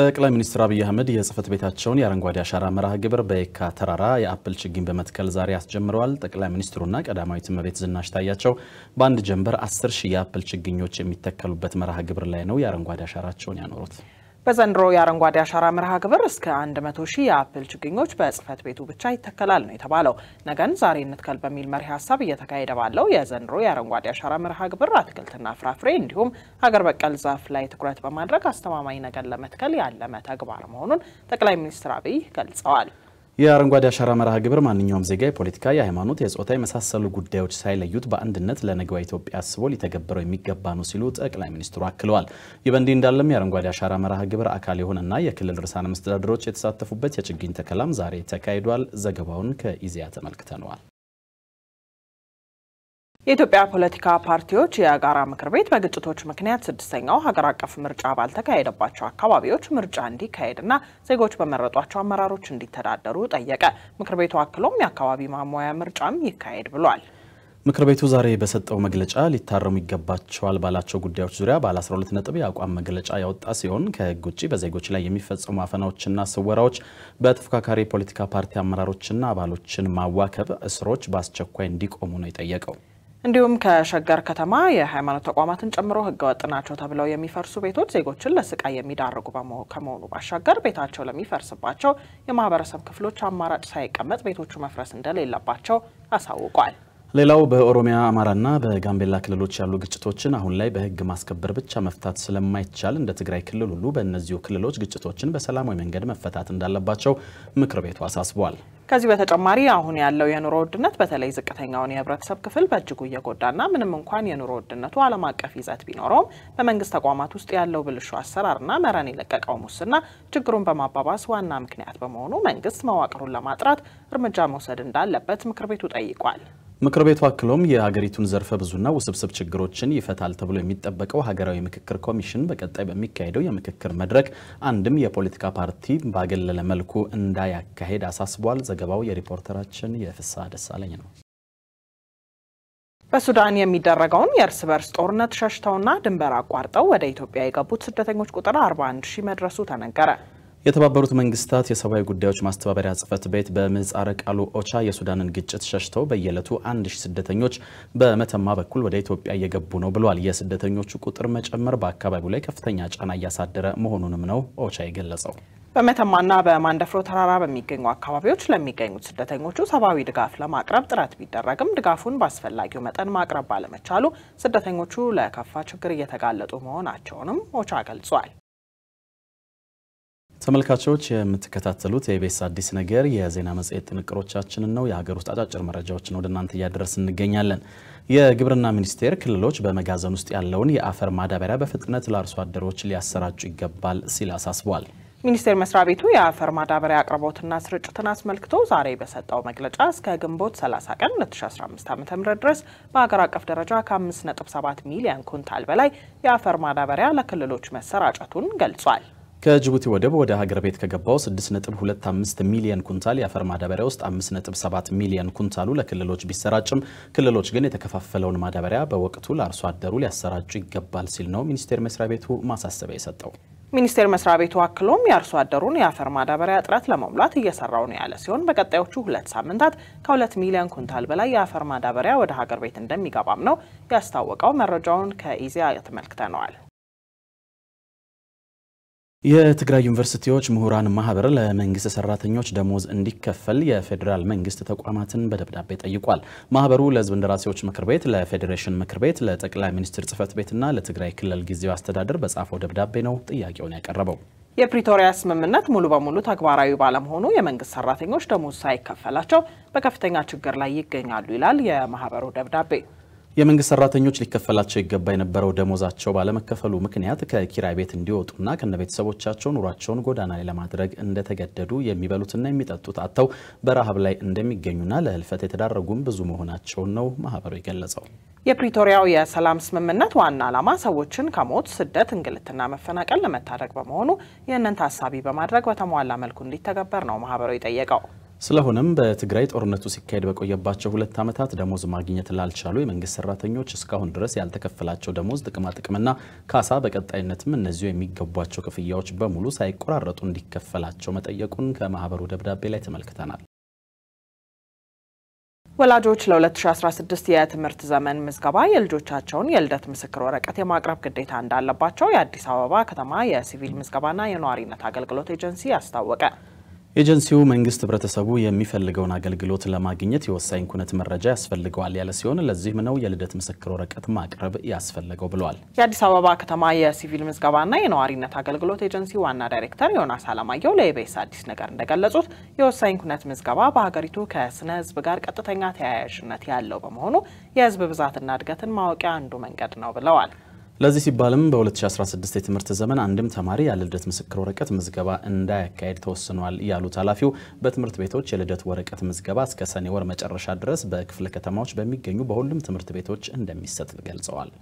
ጠቅላይ ሚኒስትር አብይ አህመድ የጽህፈት ቤታቸውን የአረንጓዴ አሻራ መርሃ ግብር በየካ ተራራ የአፕል ችግኝ በመትከል ዛሬ አስጀምረዋል። ጠቅላይ ሚኒስትሩና ቀዳማዊት እመቤት ዝናሽ ታያቸው በአንድ ጀንበር አስር ሺህ የአፕል ችግኞች የሚተከሉበት መርሃ ግብር ላይ ነው የአረንጓዴ አሻራቸውን ያኖሩት። በዘንድሮ የአረንጓዴ አሻራ መርሃ ግብር እስከ 100 ሺህ የአፕል ችግኞች በጽህፈት ቤቱ ብቻ ይተከላል ነው የተባለው። ነገን ዛሬ እንትከል በሚል መሪ ሀሳብ እየተካሄደ ባለው የዘንድሮ የአረንጓዴ አሻራ መርሃ ግብር አትክልትና ፍራፍሬ እንዲሁም ሀገር በቀል ዛፍ ላይ ትኩረት በማድረግ አስተማማኝ ነገን ለመትከል ያለመ ተግባር መሆኑን ጠቅላይ ሚኒስትር አብይ ገልጸዋል። የአረንጓዴ አሻራ መርሃ ግብር ማንኛውም ዜጋ የፖለቲካ፣ የሃይማኖት፣ የጾታ የመሳሰሉ ጉዳዮች ሳይለዩት በአንድነት ለነገዋ ኢትዮጵያ አስቦ ሊተገበረው የሚገባ ነው ሲሉ ጠቅላይ ሚኒስትሩ አክለዋል። ይህ በእንዲህ እንዳለም የአረንጓዴ አሻራ መርሃ ግብር አካል የሆነና የክልል ርዕሳነ መስተዳድሮች የተሳተፉበት የችግኝ ተከላም ዛሬ ተካሂዷል። ዘገባውን ከኢዜአ ተመልክተነዋል። የኢትዮጵያ ፖለቲካ ፓርቲዎች የጋራ ምክር ቤት በግጭቶች ምክንያት ስድስተኛው ሀገር አቀፍ ምርጫ ባልተካሄደባቸው አካባቢዎች ምርጫ እንዲካሄድና ዜጎች በመረጧቸው አመራሮች እንዲተዳደሩ ጠየቀ። ምክር ቤቱ አክሎም የአካባቢ ማሟያ ምርጫም ይካሄድ ብሏል። ምክር ቤቱ ዛሬ በሰጠው መግለጫ ሊታረሙ ይገባቸዋል ባላቸው ጉዳዮች ዙሪያ ባለ 12 ነጥብ የአቋም መግለጫ ያወጣ ሲሆን ከህግ ውጭ በዜጎች ላይ የሚፈጸሙ አፈናዎችና ስወራዎች፣ በተፎካካሪ ፖለቲካ ፓርቲ አመራሮችና አባሎችን ማዋከብ፣ እስሮች በአስቸኳይ እንዲቆሙ ነው የጠየቀው። እንዲሁም ከሸገር ከተማ የሃይማኖት ተቋማትን ጨምሮ ህገወጥ ናቸው ተብለው የሚፈርሱ ቤቶች ዜጎችን ለስቃይ የሚዳርጉ ከመሆኑ ባሻገር ቤታቸው ለሚፈርስባቸው የማህበረሰብ ክፍሎች አማራጭ ሳይቀመጥ ቤቶቹ መፍረስ እንደሌለባቸው አሳውቋል። ሌላው በኦሮሚያ አማራና በጋምቤላ ክልሎች ያሉ ግጭቶችን አሁን ላይ በህግ ማስከበር ብቻ መፍታት ስለማይቻል እንደ ትግራይ ክልል ሁሉ በእነዚሁ ክልሎች ግጭቶችን በሰላማዊ መንገድ መፈታት እንዳለባቸው ምክር ቤቱ አሳስቧል። ከዚህ በተጨማሪ አሁን ያለው የኑሮ ውድነት በተለይ ዝቅተኛውን የህብረተሰብ ክፍል በእጅጉ እየጎዳና ምንም እንኳን የኑሮ ውድነቱ ዓለም አቀፍ ይዘት ቢኖረውም በመንግስት ተቋማት ውስጥ ያለው ብልሹ አሰራርና መረን የለቀቀው ሙስና ችግሩን በማባባስ ዋና ምክንያት በመሆኑ መንግስት መዋቅሩን ለማጥራት እርምጃ መውሰድ እንዳለበት ምክር ቤቱ ጠይቋል። ምክር ቤቱ አክሎም የሀገሪቱን ዘርፈ ብዙና ውስብስብ ችግሮችን ይፈታል ተብሎ የሚጠበቀው ሀገራዊ ምክክር ኮሚሽን በቀጣይ በሚካሄደው የምክክር መድረክ አንድም የፖለቲካ ፓርቲ ባገለለ መልኩ እንዳያካሄድ አሳስቧል። ዘገባው የሪፖርተራችን የፍሳ ደሳለኝ ነው። በሱዳን የሚደረገውን የእርስ በርስ ጦርነት ሸሽተውና ድንበር አቋርጠው ወደ ኢትዮጵያ የገቡት ስደተኞች ቁጥር 41 ሺህ መድረሱ ተነገረ። የተባበሩት መንግስታት የሰብአዊ ጉዳዮች ማስተባበሪያ ጽህፈት ቤት በምህጻረ ቃሉ ኦቻ የሱዳንን ግጭት ሸሽተው በየዕለቱ አንድ ሺ ስደተኞች በመተማ በኩል ወደ ኢትዮጵያ እየገቡ ነው ብሏል። የስደተኞቹ ቁጥር መጨመር በአካባቢው ላይ ከፍተኛ ጫና እያሳደረ መሆኑንም ነው ኦቻ የገለጸው። በመተማና በማንደፍሮ ተራራ በሚገኙ አካባቢዎች ለሚገኙት ስደተኞቹ ሰብአዊ ድጋፍ ለማቅረብ ጥረት ቢደረግም ድጋፉን በአስፈላጊው መጠን ማቅረብ ባለመቻሉ ስደተኞቹ ለከፋ ችግር እየተጋለጡ መሆናቸውንም ኦቻ ገልጿል። ተመልካቾች የምትከታተሉት የኢቢኤስ አዲስ ነገር የዜና መጽሔት ጥንቅሮቻችንን ነው። የሀገር ውስጥ አጫጭር መረጃዎችን ወደ እናንተ እያደረስ እንገኛለን። የግብርና ሚኒስቴር ክልሎች በመጋዘን ውስጥ ያለውን የአፈር ማዳበሪያ በፍጥነት ለአርሶ አደሮች ሊያሰራጩ ይገባል ሲል አሳስቧል። ሚኒስቴር መስሪያ ቤቱ የአፈር ማዳበሪያ አቅርቦትና ስርጭትን አስመልክቶ ዛሬ በሰጠው መግለጫ እስከ ግንቦት 30 ቀን 2015 ም ድረስ በሀገር አቀፍ ደረጃ ከ5.7 ሚሊዮን ኩንታል በላይ የአፈር ማዳበሪያ ለክልሎች መሰራጨቱን ገልጿል። ከጅቡቲ ወደብ ወደ ሀገር ቤት ከገባው 6.25 ሚሊዮን ኩንታል የአፈር ማዳበሪያ ውስጥ 5.7 ሚሊዮን ኩንታሉ ለክልሎች ቢሰራጭም ክልሎች ግን የተከፋፈለውን ማዳበሪያ በወቅቱ ለአርሶ አደሩ ሊያሰራጩ ይገባል ሲል ነው ሚኒስቴር መስሪያ ቤቱ ማሳሰቢያ የሰጠው። ሚኒስቴር መስሪያ ቤቱ አክሎም የአርሶ አደሩን የአፈር ማዳበሪያ እጥረት ለመሙላት እየሰራው ነው ያለ ሲሆን በቀጣዮቹ ሁለት ሳምንታት ከሁለት ሚሊዮን ኩንታል በላይ የአፈር ማዳበሪያ ወደ ሀገር ቤት እንደሚገባም ነው ያስታወቀው። መረጃውን ከኢዜአ ተመልክተነዋል። የትግራይ ዩኒቨርሲቲዎች ምሁራን ማህበር ለመንግስት ሰራተኞች ደሞዝ እንዲከፈል የፌዴራል መንግስት ተቋማትን በደብዳቤ ጠይቋል። ማህበሩ ለህዝብ እንደራሴዎች ምክር ቤት፣ ለፌዴሬሽን ምክር ቤት፣ ለጠቅላይ ሚኒስትር ጽህፈት ቤትና ለትግራይ ክልል ጊዜያዊ አስተዳደር በጻፈው ደብዳቤ ነው ጥያቄውን ያቀረበው። የፕሪቶሪያ ስምምነት ሙሉ በሙሉ ተግባራዊ ባለመሆኑ የመንግስት ሰራተኞች ደሞዝ ሳይከፈላቸው በከፍተኛ ችግር ላይ ይገኛሉ ይላል የማህበሩ ደብዳቤ። የመንግስት ሰራተኞች ሊከፈላቸው ይገባ የነበረው ደሞዛቸው ባለመከፈሉ ምክንያት ከኪራይ ቤት እንዲወጡና ከነ ቤተሰቦቻቸው ኑሯቸውን ጎዳና ላይ ለማድረግ እንደተገደዱ የሚበሉትና የሚጠጡት አጥተው በረሃብ ላይ እንደሚገኙና ለህልፈት የተዳረጉም ብዙ መሆናቸውን ነው ማህበሩ የገለጸው። የፕሪቶሪያው የሰላም ስምምነት ዋና ዓላማ ሰዎችን ከሞት፣ ስደት፣ እንግልትና መፈናቀል ለመታደግ በመሆኑ ይህንን ታሳቢ በማድረግ በተሟላ መልኩ እንዲተገበር ነው ማህበሩ የጠየቀው። ስለሆነም በትግራይ ጦርነቱ ሲካሄድ በቆየባቸው ሁለት ዓመታት ደሞዝ ማግኘት ላልቻሉ የመንግስት ሰራተኞች እስካሁን ድረስ ያልተከፈላቸው ደሞዝ፣ ጥቅማጥቅምና ካሳ በቀጣይነትም እነዚሁ የሚገቧቸው ክፍያዎች በሙሉ ሳይቆራረጡ እንዲከፈላቸው መጠየቁን ከማህበሩ ደብዳቤ ላይ ተመልክተናል። ወላጆች ለ2016 የትምህርት ዘመን ምዝገባ የልጆቻቸውን የልደት ምስክር ወረቀት የማቅረብ ግዴታ እንዳለባቸው የአዲስ አበባ ከተማ የሲቪል ምዝገባና የነዋሪነት አገልግሎት ኤጀንሲ አስታወቀ። ኤጀንሲው መንግስት ህብረተሰቡ የሚፈልገውን አገልግሎት ለማግኘት የወሳኝ ኩነት መረጃ ያስፈልገዋል ያለ ሲሆን ለዚህም ነው የልደት ምስክር ወረቀት ማቅረብ ያስፈለገው ብለዋል። የአዲስ አበባ ከተማ የሲቪል ምዝገባና የነዋሪነት አገልግሎት ኤጀንሲ ዋና ዳይሬክተር ዮናስ አለማየሁ ለኢቢኤስ አዲስ ነገር እንደገለጹት የወሳኝ ኩነት ምዝገባ በሀገሪቱ ከስነ ህዝብ ጋር ቀጥተኛ ተያያዥነት ያለው በመሆኑ የህዝብ ብዛትና እድገትን ማወቂያ አንዱ መንገድ ነው ብለዋል። ለዚህ ሲባልም በ2016 የትምህርት ዘመን አንድም ተማሪ ያለ ልደት ምስክር ወረቀት ምዝገባ እንዳያካሄድ ተወስኗል ያሉት ኃላፊው በትምህርት ቤቶች የልደት ወረቀት ምዝገባ እስከ ሰኔ ወር መጨረሻ ድረስ በክፍለ ከተማዎች በሚገኙ በሁሉም ትምህርት ቤቶች እንደሚሰጥ ገልጸዋል።